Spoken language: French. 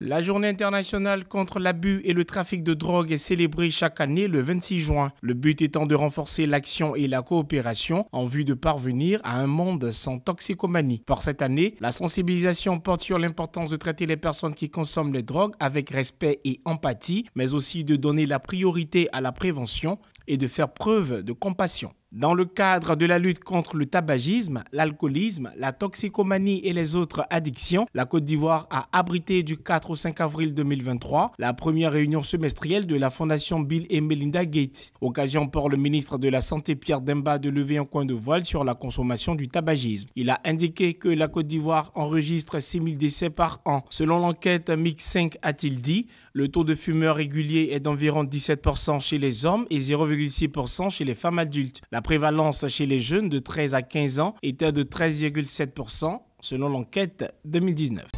La journée internationale contre l'abus et le trafic de drogue est célébrée chaque année le 26 juin, le but étant de renforcer l'action et la coopération en vue de parvenir à un monde sans toxicomanie. Pour cette année, la sensibilisation porte sur l'importance de traiter les personnes qui consomment les drogues avec respect et empathie, mais aussi de donner la priorité à la prévention et de faire preuve de compassion. Dans le cadre de la lutte contre le tabagisme, l'alcoolisme, la toxicomanie et les autres addictions, la Côte d'Ivoire a abrité du 4 au 5 avril 2023 la première réunion semestrielle de la Fondation Bill et Melinda Gates, occasion pour le ministre de la Santé Pierre Demba de lever un coin de voile sur la consommation du tabagisme. Il a indiqué que la Côte d'Ivoire enregistre 6000 décès par an. Selon l'enquête mix 5 a a-t-il dit, le taux de fumeurs réguliers est d'environ 17% chez les hommes et 0,6% chez les femmes adultes. La prévalence chez les jeunes de 13 à 15 ans était de 13,7% selon l'enquête 2019.